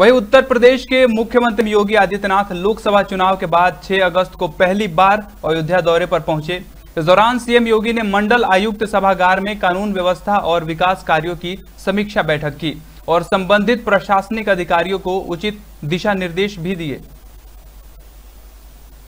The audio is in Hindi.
वहीं उत्तर प्रदेश के मुख्यमंत्री योगी आदित्यनाथ लोकसभा चुनाव के बाद 6 अगस्त को पहली बार अयोध्या दौरे पर पहुंचे इस दौरान सीएम योगी ने मंडल आयुक्त सभागार में कानून व्यवस्था और विकास कार्यों की समीक्षा बैठक की और संबंधित प्रशासनिक अधिकारियों को उचित दिशा निर्देश भी दिए